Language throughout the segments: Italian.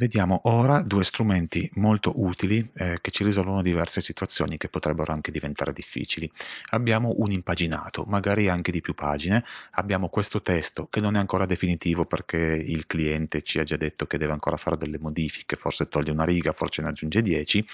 Vediamo ora due strumenti molto utili eh, che ci risolvono diverse situazioni che potrebbero anche diventare difficili. Abbiamo un impaginato, magari anche di più pagine, abbiamo questo testo che non è ancora definitivo perché il cliente ci ha già detto che deve ancora fare delle modifiche, forse toglie una riga, forse ne aggiunge 10,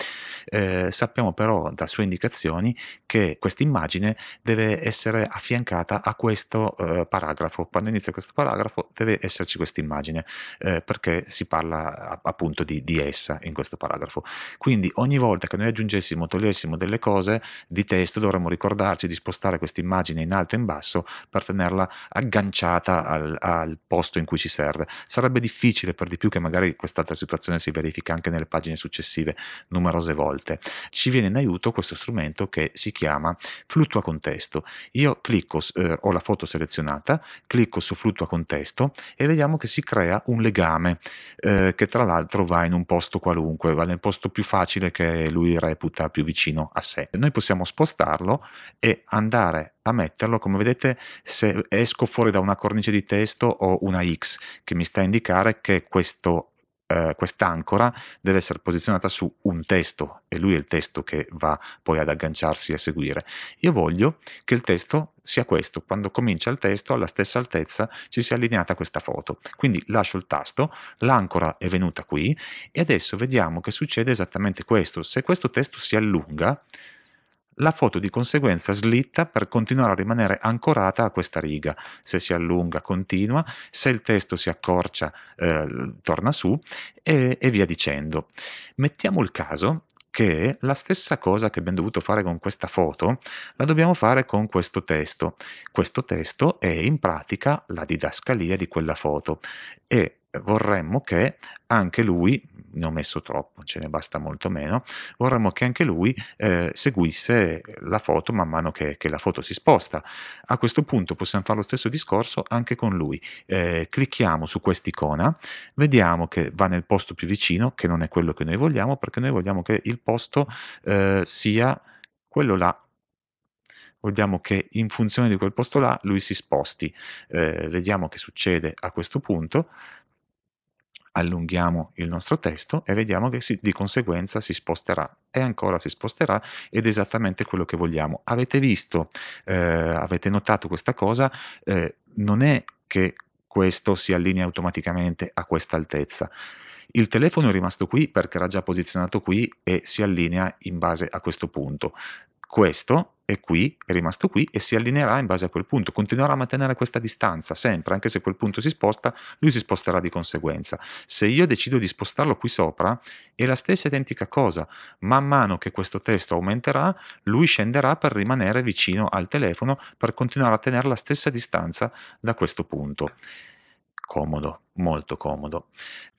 eh, sappiamo però da sue indicazioni che questa immagine deve essere affiancata a questo eh, paragrafo. Quando inizia questo paragrafo deve esserci questa immagine eh, perché si parla appunto di, di, essa in questo paragrafo. Quindi ogni volta che noi aggiungessimo togliessimo delle cose di testo dovremmo ricordarci di spostare questa immagine in alto e in basso per tenerla agganciata al, al posto in cui ci serve. Sarebbe difficile per di più che magari quest'altra situazione si verifica anche nelle pagine successive numerose volte. Ci viene in aiuto questo strumento che si chiama Fluttua Contesto. Io clicco, eh, ho la foto selezionata, clicco su Fluttua Contesto e vediamo che si crea un legame eh, che tra l'altro va in un posto qualunque, va nel posto più facile che lui reputa più vicino a sé. Noi possiamo spostarlo e andare a metterlo, come vedete, se esco fuori da una cornice di testo ho una X che mi sta a indicare che questo eh, quest'ancora deve essere posizionata su un testo e lui è il testo che va poi ad agganciarsi e a seguire. Io voglio che il testo sia questo, quando comincia il testo alla stessa altezza ci sia allineata questa foto. Quindi lascio il tasto, l'ancora è venuta qui e adesso vediamo che succede esattamente questo. Se questo testo si allunga, la foto di conseguenza slitta per continuare a rimanere ancorata a questa riga. Se si allunga continua, se il testo si accorcia eh, torna su e, e via dicendo. Mettiamo il caso che la stessa cosa che abbiamo dovuto fare con questa foto la dobbiamo fare con questo testo. Questo testo è in pratica la didascalia di quella foto e vorremmo che anche lui ne ho messo troppo, ce ne basta molto meno, vorremmo che anche lui eh, seguisse la foto man mano che, che, la foto si sposta. A questo punto possiamo fare lo stesso discorso anche con lui. Eh, clicchiamo su quest'icona, vediamo che va nel posto più vicino, che non è quello che noi vogliamo, perché noi vogliamo che il posto eh, sia quello là vogliamo che in funzione di quel posto là lui si sposti. Eh, vediamo che succede a questo punto, allunghiamo il nostro testo e vediamo che si, di conseguenza si sposterà e ancora si sposterà ed è esattamente quello che vogliamo. Avete visto, eh, avete notato questa cosa, eh, non è che questo si allinea automaticamente a questa altezza. Il telefono è rimasto qui perché era già posizionato qui e si allinea in base a questo punto. Questo è qui, è rimasto qui e si allineerà in base a quel punto, continuerà a mantenere questa distanza sempre, anche se quel punto si sposta, lui si sposterà di conseguenza. Se io decido di spostarlo qui sopra, è la stessa identica cosa, man mano che questo testo aumenterà, lui scenderà per rimanere vicino al telefono, per continuare a tenere la stessa distanza da questo punto comodo, molto comodo.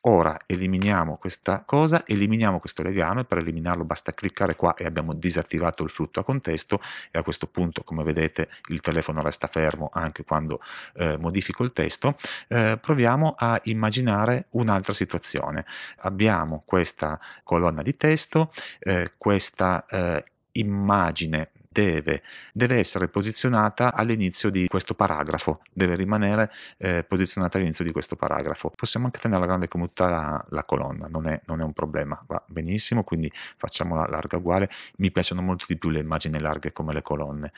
Ora eliminiamo questa cosa, eliminiamo questo legame, per eliminarlo basta cliccare qua e abbiamo disattivato il flutto a contesto e a questo punto come vedete il telefono resta fermo anche quando eh, modifico il testo. Eh, proviamo a immaginare un'altra situazione. Abbiamo questa colonna di testo, eh, questa eh, immagine deve, deve essere posizionata all'inizio di questo paragrafo, deve rimanere eh, posizionata all'inizio di questo paragrafo. Possiamo anche tenere la grande commuta la, la colonna, non è, non è, un problema, va benissimo, quindi facciamola larga uguale, mi piacciono molto di più le immagini larghe come le colonne.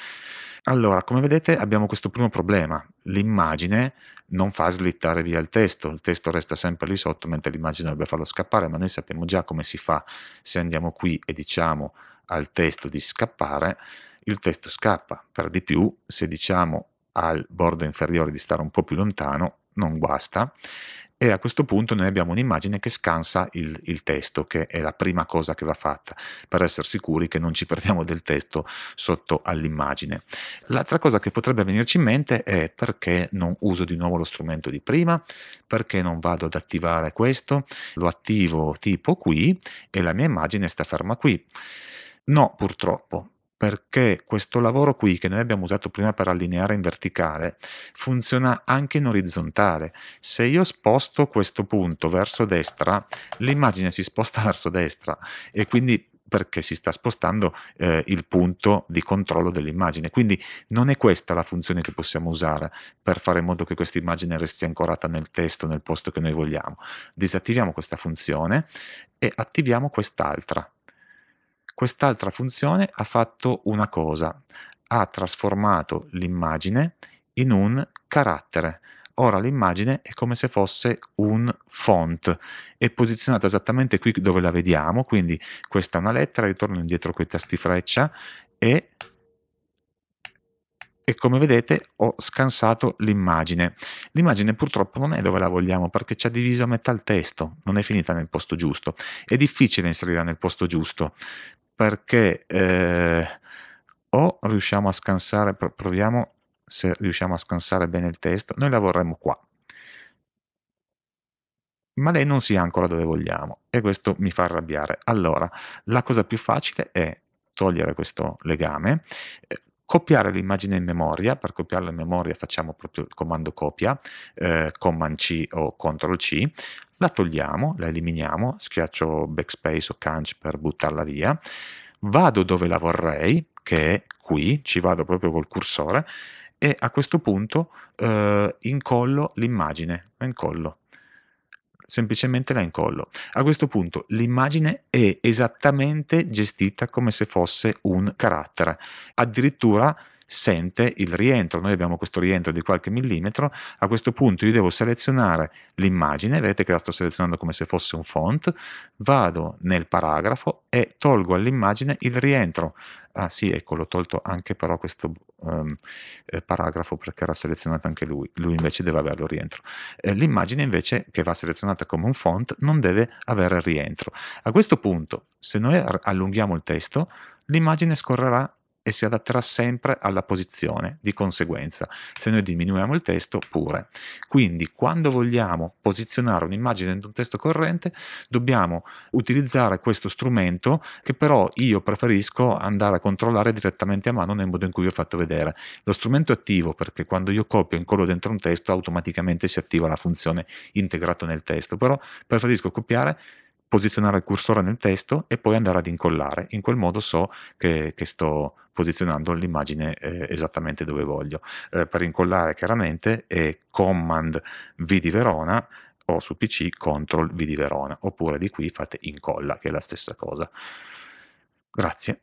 Allora, come vedete abbiamo questo primo problema, l'immagine non fa slittare via il testo, il testo resta sempre lì sotto mentre l'immagine dovrebbe farlo scappare, ma noi sappiamo già come si fa se andiamo qui e diciamo al testo di scappare, il testo scappa, per di più se diciamo al bordo inferiore di stare un po' più lontano non basta e a questo punto noi abbiamo un'immagine che scansa il, il, testo, che è la prima cosa che va fatta, per essere sicuri che non ci perdiamo del testo sotto all'immagine. L'altra cosa che potrebbe venirci in mente è perché non uso di nuovo lo strumento di prima, perché non vado ad attivare questo, lo attivo tipo qui e la mia immagine sta ferma qui. No, purtroppo, perché questo lavoro qui che noi abbiamo usato prima per allineare in verticale funziona anche in orizzontale. Se io sposto questo punto verso destra, l'immagine si sposta verso destra e quindi perché si sta spostando eh, il punto di controllo dell'immagine. Quindi non è questa la funzione che possiamo usare per fare in modo che questa immagine resti ancorata nel testo, nel posto che noi vogliamo. Disattiviamo questa funzione e attiviamo quest'altra. Quest'altra funzione ha fatto una cosa, ha trasformato l'immagine in un carattere. Ora l'immagine è come se fosse un font, è posizionata esattamente qui dove la vediamo, quindi questa è una lettera, ritorno indietro con i tasti freccia e e come vedete ho scansato l'immagine. L'immagine purtroppo non è dove la vogliamo perché ci ha diviso a metà il testo, non è finita nel posto giusto. È difficile inserirla nel posto giusto, perché eh, o riusciamo a scansare, proviamo se riusciamo a scansare bene il testo, noi la vorremmo qua, ma lei non si è ancora dove vogliamo e questo mi fa arrabbiare. Allora, la cosa più facile è togliere questo legame, eh, copiare l'immagine in memoria, per copiarla in memoria facciamo proprio il comando copia, eh, Command C o Ctrl C, la togliamo, la eliminiamo, schiaccio backspace o canc per buttarla via, vado dove la vorrei, che è qui, ci vado proprio col cursore, e a questo punto eh, incollo l'immagine, la incollo, semplicemente la incollo. A questo punto l'immagine è esattamente gestita come se fosse un carattere, addirittura sente il rientro, noi abbiamo questo rientro di qualche millimetro, a questo punto io devo selezionare l'immagine, vedete che la sto selezionando come se fosse un font, vado nel paragrafo e tolgo all'immagine il rientro, ah sì ecco l'ho tolto anche però questo ehm, eh, paragrafo perché era selezionato anche lui, lui invece deve averlo rientro. Eh, l'immagine invece che va selezionata come un font non deve avere rientro. A questo punto, se noi allunghiamo il testo, l'immagine scorrerà e si adatterà sempre alla posizione, di conseguenza, se noi diminuiamo il testo pure. Quindi quando vogliamo posizionare un'immagine in un testo corrente dobbiamo utilizzare questo strumento che però io preferisco andare a controllare direttamente a mano nel modo in cui vi ho fatto vedere. Lo strumento è attivo perché quando io copio e incollo dentro un testo automaticamente si attiva la funzione integrato nel testo, però preferisco copiare posizionare il cursore nel testo e poi andare ad incollare. In quel modo so che, che sto posizionando l'immagine eh, esattamente dove voglio. Eh, per incollare chiaramente è eh, command v di Verona o su PC control v di Verona, oppure di qui fate incolla, che è la stessa cosa. Grazie.